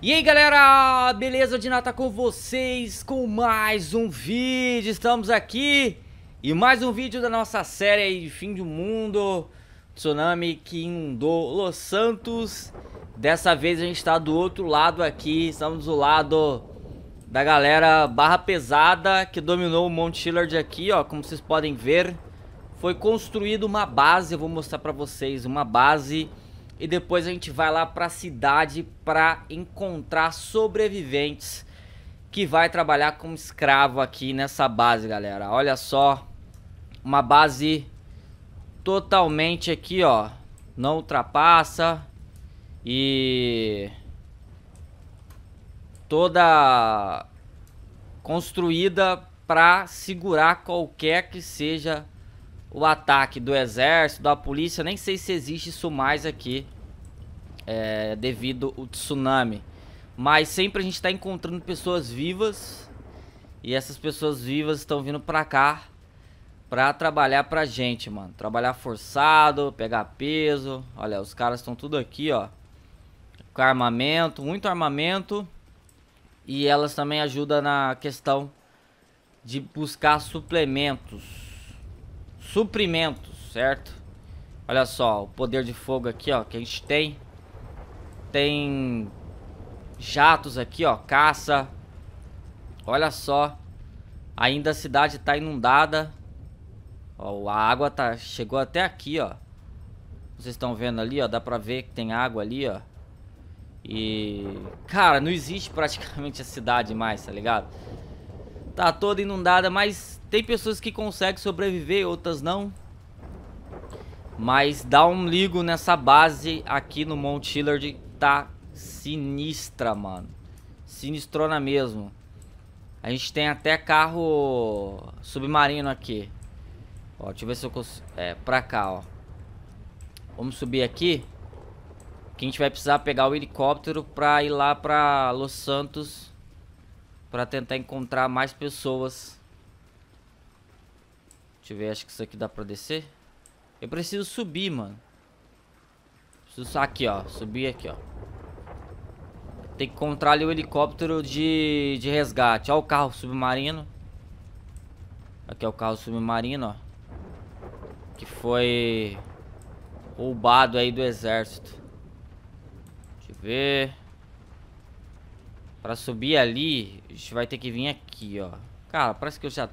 E aí galera, beleza de nata com vocês com mais um vídeo, estamos aqui e mais um vídeo da nossa série de fim do mundo, tsunami que inundou Los Santos, dessa vez a gente está do outro lado aqui, estamos do lado da galera barra pesada que dominou o Mount Chillard aqui ó, como vocês podem ver, foi construída uma base, eu vou mostrar pra vocês, uma base e depois a gente vai lá para a cidade para encontrar sobreviventes que vai trabalhar como escravo aqui nessa base, galera. Olha só, uma base totalmente aqui, ó, não ultrapassa e toda construída para segurar qualquer que seja o ataque do exército, da polícia, nem sei se existe isso mais aqui é, devido ao tsunami. Mas sempre a gente está encontrando pessoas vivas e essas pessoas vivas estão vindo pra cá pra trabalhar pra gente, mano. Trabalhar forçado, pegar peso. Olha, os caras estão tudo aqui, ó. Com armamento, muito armamento. E elas também ajudam na questão de buscar suplementos. Suprimentos, certo? Olha só, o poder de fogo aqui, ó, que a gente tem. Tem jatos aqui, ó, caça. Olha só. Ainda a cidade tá inundada. Ó, a água tá chegou até aqui, ó. Vocês estão vendo ali, ó, dá pra ver que tem água ali, ó. E, cara, não existe praticamente a cidade mais, tá ligado? Tá toda inundada, mas tem pessoas que conseguem sobreviver, outras não. Mas dá um ligo nessa base aqui no Mount Hillard tá sinistra, mano. Sinistrona mesmo. A gente tem até carro submarino aqui. Ó, deixa eu ver se eu consigo... É, pra cá, ó. Vamos subir aqui. Que a gente vai precisar pegar o helicóptero pra ir lá pra Los Santos. Pra tentar encontrar mais pessoas. Deixa eu ver, acho que isso aqui dá pra descer. Eu preciso subir, mano. Aqui, ó. Subir aqui, ó. Tem que encontrar ali o helicóptero de, de resgate. Ó o carro submarino. Aqui é o carro submarino, ó. Que foi roubado aí do exército. Deixa eu ver. Pra subir ali, a gente vai ter que vir aqui, ó. Cara, parece que eu já...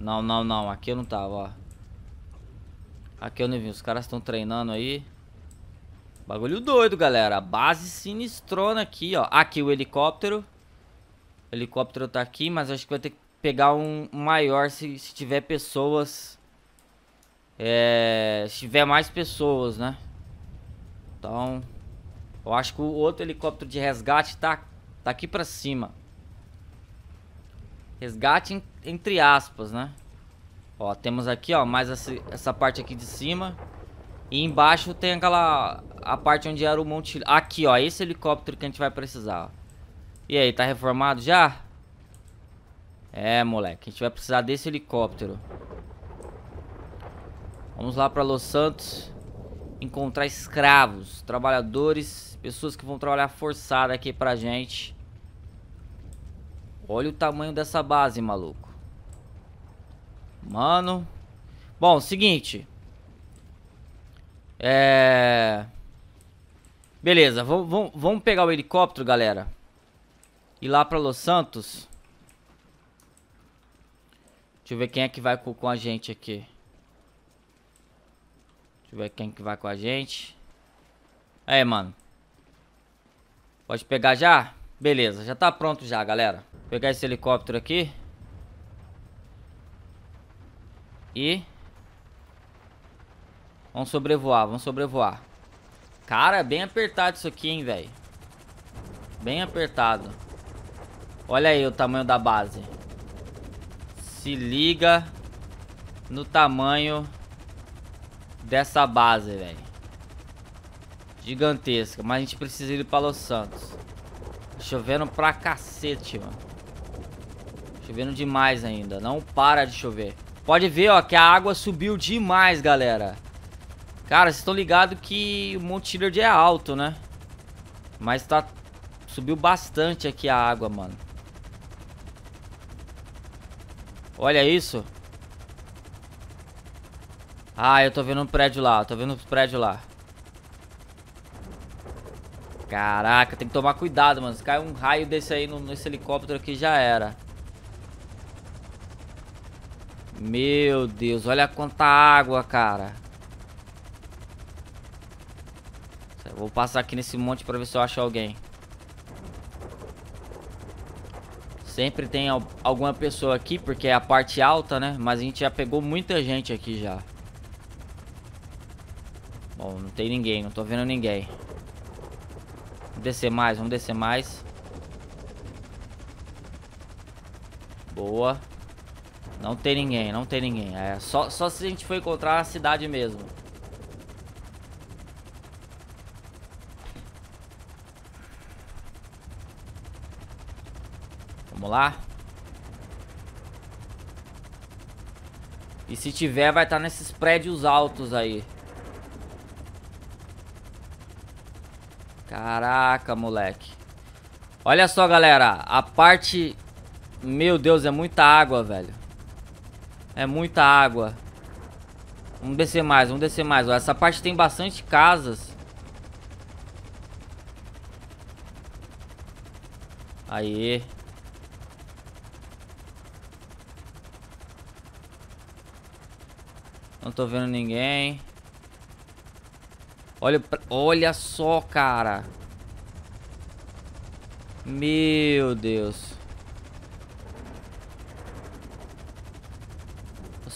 Não, não, não. Aqui eu não tava, ó. Aqui, eu nem vi. Os caras estão treinando aí. Bagulho doido, galera. Base sinistrona aqui, ó. Aqui o helicóptero. O helicóptero tá aqui, mas acho que vai ter que pegar um maior se, se tiver pessoas. É, se tiver mais pessoas, né? Então, eu acho que o outro helicóptero de resgate tá, tá aqui pra cima. Resgate entre aspas, né? Ó, temos aqui, ó, mais essa, essa parte aqui de cima. E embaixo tem aquela... A parte onde era o Monte... Aqui, ó, esse helicóptero que a gente vai precisar, ó. E aí, tá reformado já? É, moleque, a gente vai precisar desse helicóptero. Vamos lá pra Los Santos encontrar escravos, trabalhadores, pessoas que vão trabalhar forçada aqui pra gente. Olha o tamanho dessa base, maluco. Mano. Bom, seguinte. É... Beleza, vamos pegar o helicóptero, galera. Ir lá pra Los Santos. Deixa eu ver quem é que vai com, com a gente aqui. Deixa eu ver quem é que vai com a gente. Aí, mano. Pode pegar já? Beleza, já tá pronto já, galera. Vou pegar esse helicóptero aqui. E... Vamos sobrevoar, vamos sobrevoar. Cara, é bem apertado isso aqui, hein, velho. Bem apertado. Olha aí o tamanho da base. Se liga no tamanho dessa base, velho. Gigantesca. Mas a gente precisa ir para Los Santos. Chovendo pra cacete, mano. Chovendo demais ainda. Não para de chover. Pode ver, ó, que a água subiu demais, galera. Cara, vocês estão ligados que o Monte Hilliard é alto, né? Mas tá... Subiu bastante aqui a água, mano. Olha isso. Ah, eu tô vendo um prédio lá, tô vendo um prédio lá. Caraca, tem que tomar cuidado, mano. Se cai um raio desse aí no, nesse helicóptero aqui, já era. Meu Deus, olha quanta água, cara. Vou passar aqui nesse monte pra ver se eu acho alguém. Sempre tem alguma pessoa aqui, porque é a parte alta, né? Mas a gente já pegou muita gente aqui já. Bom, não tem ninguém, não tô vendo ninguém. Vamos descer mais, vamos descer mais. Boa. Não tem ninguém, não tem ninguém. É só, só se a gente for encontrar a cidade mesmo. Vamos lá. E se tiver, vai estar tá nesses prédios altos aí. Caraca, moleque. Olha só, galera. A parte... Meu Deus, é muita água, velho. É muita água. Vamos descer mais, vamos descer mais. Ó, essa parte tem bastante casas. Aí. Não tô vendo ninguém. Olha, olha só, cara. Meu Deus.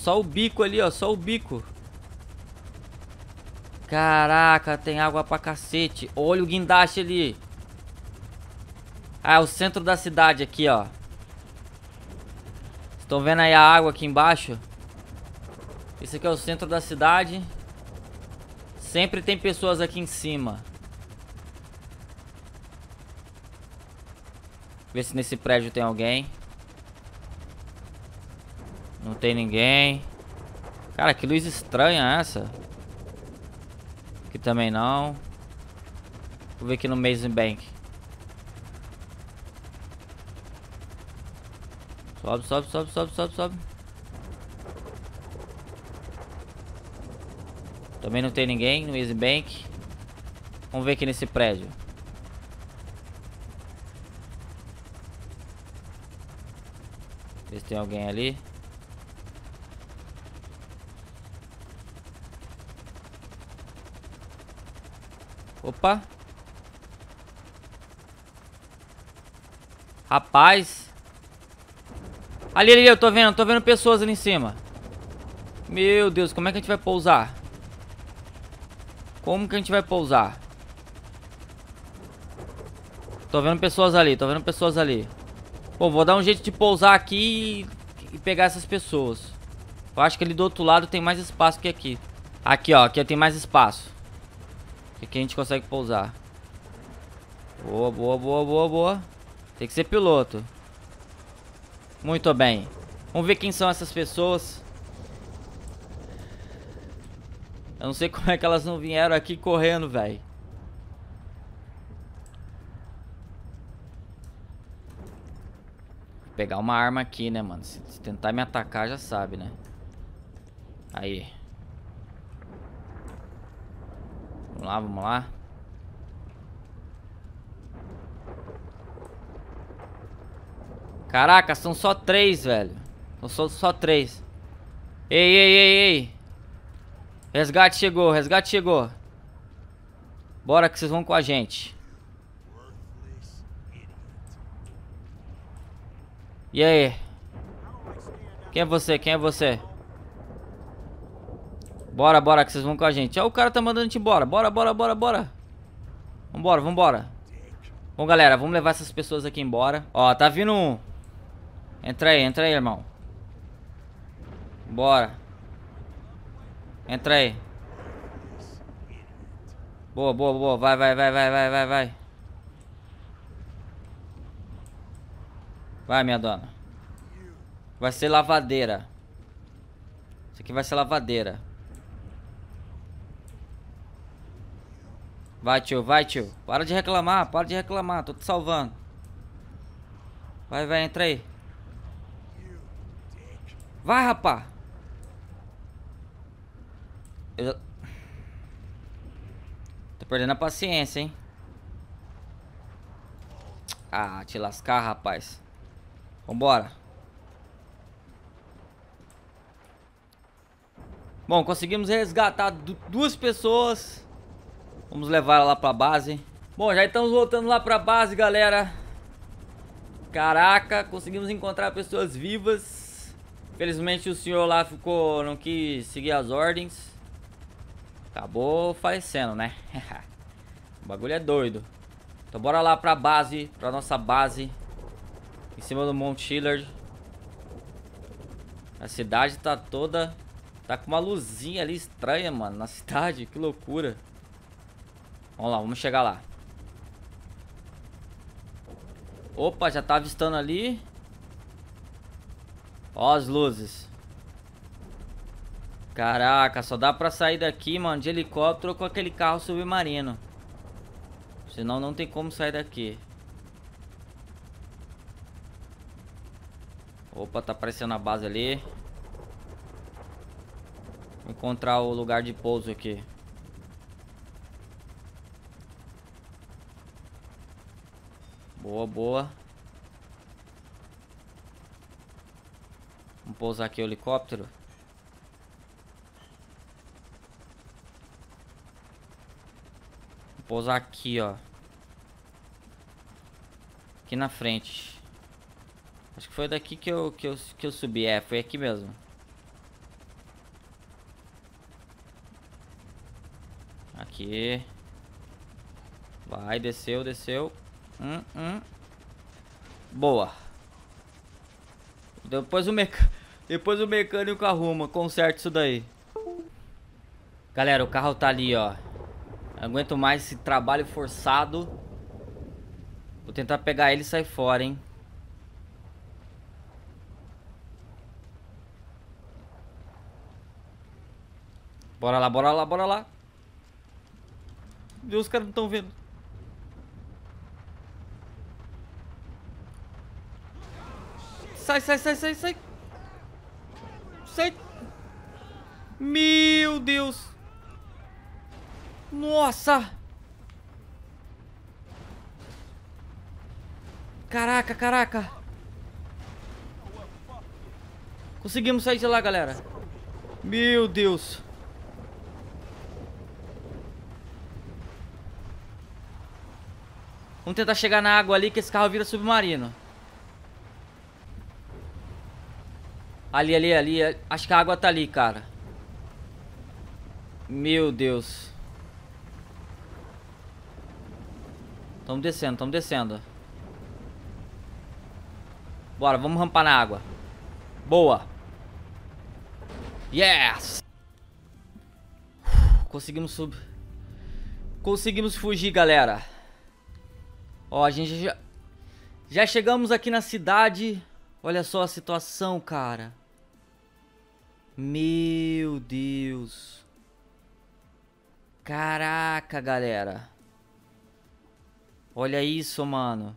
Só o bico ali, ó. Só o bico. Caraca, tem água pra cacete. Olha o guindaste ali. Ah, é o centro da cidade aqui, ó. Estão vendo aí a água aqui embaixo? Esse aqui é o centro da cidade. Sempre tem pessoas aqui em cima. Ver se nesse prédio tem alguém. Não tem ninguém. Cara, que luz estranha essa. Aqui também não. Vou ver aqui no Mason Bank. Sobe, sobe, sobe, sobe, sobe, sobe. Também não tem ninguém no Easy Bank. Vamos ver aqui nesse prédio. Ver se tem alguém ali. Opa. Rapaz. Ali, ali, eu tô vendo. Tô vendo pessoas ali em cima. Meu Deus, como é que a gente vai pousar? Como que a gente vai pousar? Tô vendo pessoas ali, tô vendo pessoas ali. Bom, vou dar um jeito de pousar aqui e pegar essas pessoas. Eu acho que ali do outro lado tem mais espaço que aqui. Aqui, ó, aqui tem mais espaço. Aqui a gente consegue pousar. Boa, boa, boa, boa, boa. Tem que ser piloto. Muito bem. Vamos ver quem são essas pessoas. Eu não sei como é que elas não vieram aqui correndo, velho. Pegar uma arma aqui, né, mano? Se tentar me atacar, já sabe, né? Aí. Vamos lá, vamos lá. Caraca, são só três, velho. São só, só três. Ei, ei, ei, ei. Resgate chegou, resgate chegou. Bora que vocês vão com a gente. E aí? Quem é você? Quem é você? Bora, bora, que vocês vão com a gente. Ó, é, o cara tá mandando a gente embora. Bora, bora, bora, bora. Vambora, vambora. Bom, galera, vamos levar essas pessoas aqui embora. Ó, tá vindo um. Entra aí, entra aí, irmão. Bora. Entra aí. Boa, boa, boa. Vai, vai, vai, vai, vai, vai, vai. Vai, minha dona. Vai ser lavadeira. Isso aqui vai ser lavadeira. Vai, tio, vai, tio. Para de reclamar, para de reclamar. Tô te salvando. Vai, vai, entra aí. Vai, rapá. Eu... Tô perdendo a paciência, hein. Ah, te lascar, rapaz. Vambora. Bom, conseguimos resgatar duas pessoas Vamos levar ela lá pra base. Bom, já estamos voltando lá pra base, galera. Caraca, conseguimos encontrar pessoas vivas. Felizmente o senhor lá ficou, não quis seguir as ordens. Acabou falecendo, né? o bagulho é doido. Então bora lá pra base, pra nossa base. Em cima do Mount Chillard. A cidade tá toda... Tá com uma luzinha ali estranha, mano, na cidade. Que loucura. Vamos lá, vamos chegar lá. Opa, já tá avistando ali. Ó as luzes. Caraca, só dá pra sair daqui, mano, de helicóptero com aquele carro submarino. Senão não tem como sair daqui. Opa, tá aparecendo a base ali. Vou encontrar o lugar de pouso aqui. Boa, boa. Vamos pousar aqui o helicóptero. Vou pousar aqui, ó. Aqui na frente. Acho que foi daqui que eu, que eu, que eu subi. É, foi aqui mesmo. Aqui. Vai, desceu, desceu. Hum, hum. Boa. Depois o, mec, Depois o mecânico arruma, conserta isso daí. Galera, o carro tá ali, ó. aguento mais esse trabalho forçado. Vou tentar pegar ele e sair fora, hein. Bora lá, bora lá, bora lá. Deus, os caras não estão vendo. Sai, sai, sai, sai, sai. Sai. Meu Deus. Nossa. Caraca, caraca. Conseguimos sair de lá, galera. Meu Deus. Vamos tentar chegar na água ali que esse carro vira submarino. Ali, ali, ali. Acho que a água tá ali, cara. Meu Deus. Tamo descendo, tamo descendo. Bora, vamos rampar na água. Boa. Yes! Conseguimos subir. Conseguimos fugir, galera. Ó, a gente já... Já chegamos aqui na cidade. Olha só a situação, cara. Meu Deus. Caraca, galera. Olha isso, mano.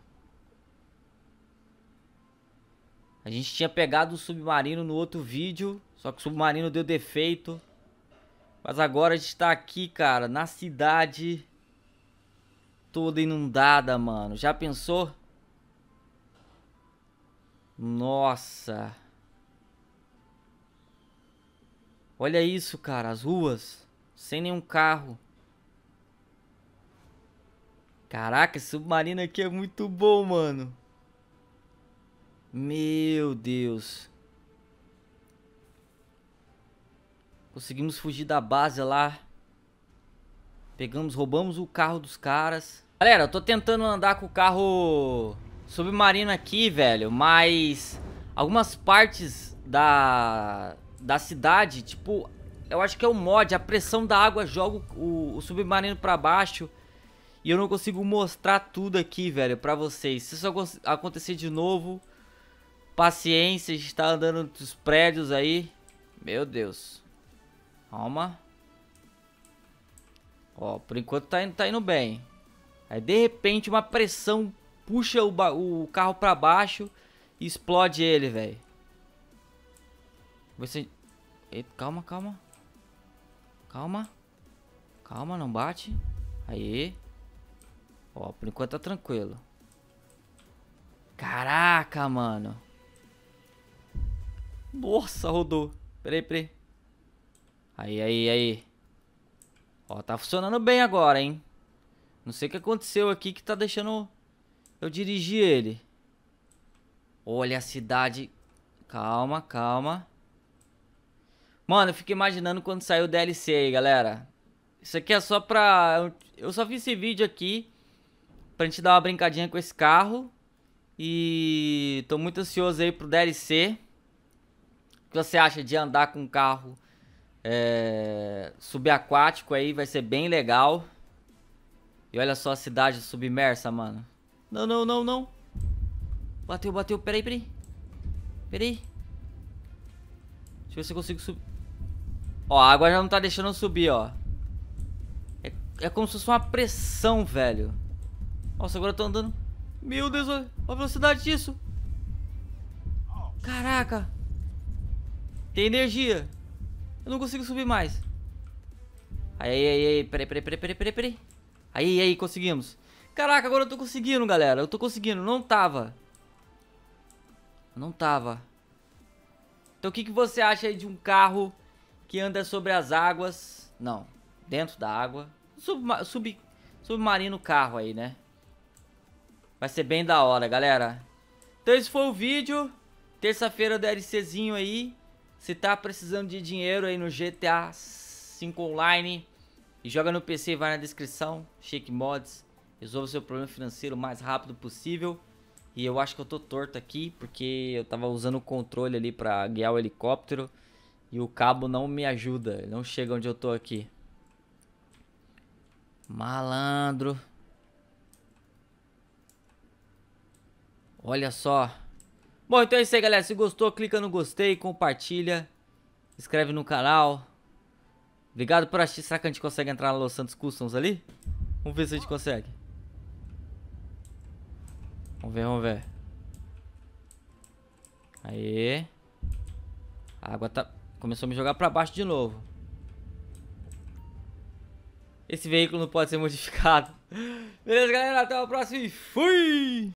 A gente tinha pegado o submarino no outro vídeo, só que o submarino deu defeito. Mas agora a gente tá aqui, cara, na cidade toda inundada, mano. Já pensou? Nossa. Olha isso, cara, as ruas sem nenhum carro. Caraca, esse submarino aqui é muito bom, mano. Meu Deus. Conseguimos fugir da base lá. Pegamos, roubamos o carro dos caras. Galera, eu tô tentando andar com o carro submarino aqui, velho. Mas algumas partes da da cidade, tipo, eu acho que é o mod, a pressão da água joga o, o submarino para baixo. E eu não consigo mostrar tudo aqui, velho, pra vocês. Se isso acontecer de novo, paciência, a gente tá andando nos prédios aí. Meu Deus. Calma. Ó, por enquanto tá indo, tá indo bem. Aí, de repente, uma pressão puxa o, o carro pra baixo e explode ele, velho. Você... Eita, calma, calma. Calma. Calma, não bate. Aí. Ó, por enquanto tá tranquilo. Caraca, mano. Nossa, rodou. Peraí, peraí. Aí, aí, aí. Ó, tá funcionando bem agora, hein. Não sei o que aconteceu aqui que tá deixando eu dirigir ele. Olha a cidade. Calma, calma. Mano, eu fico imaginando quando saiu o DLC aí, galera. Isso aqui é só pra... Eu só fiz esse vídeo aqui pra gente dar uma brincadinha com esse carro. E tô muito ansioso aí pro DLC. O que você acha de andar com um carro é... subaquático aí? Vai ser bem legal. E olha só a cidade submersa, mano. Não, não, não, não. Bateu, bateu. Peraí, peraí. Peraí. Deixa eu ver se eu consigo subir. Ó, a água já não tá deixando subir, ó. É, é como se fosse uma pressão, velho. Nossa, agora eu tô andando. Meu Deus, olha a velocidade disso. Caraca. Tem energia. Eu não consigo subir mais. Aí, aí, aí, peraí, peraí, peraí, peraí, peraí, peraí. Aí, aí, conseguimos. Caraca, agora eu tô conseguindo, galera. Eu tô conseguindo. Não tava. Não tava. Então o que, que você acha aí de um carro que anda sobre as águas. Não, dentro da água. sub submarino carro aí, né? Vai ser bem da hora, galera. Então esse foi o vídeo. Terça-feira DLCzinho aí. Se tá precisando de dinheiro aí no GTA 5 Online e joga no PC, vai na descrição, Shake Mods, resolve o seu problema financeiro o mais rápido possível. E eu acho que eu tô torto aqui, porque eu tava usando o controle ali pra guiar o helicóptero. E o cabo não me ajuda, não chega onde eu tô aqui. Malandro. Olha só. Bom, então é isso aí, galera. Se gostou, clica no gostei, compartilha, inscreve no canal. Obrigado por assistir. Será que a gente consegue entrar na Los Santos Customs ali? Vamos ver se a gente consegue. Vamos ver, vamos ver. Aê. A água tá... Começou a me jogar pra baixo de novo. Esse veículo não pode ser modificado. Beleza, galera? Até o próximo e fui!